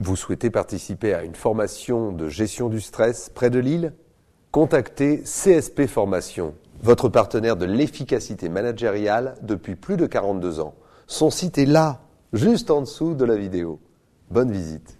Vous souhaitez participer à une formation de gestion du stress près de Lille Contactez CSP Formation, votre partenaire de l'efficacité managériale depuis plus de 42 ans. Son site est là, juste en dessous de la vidéo. Bonne visite.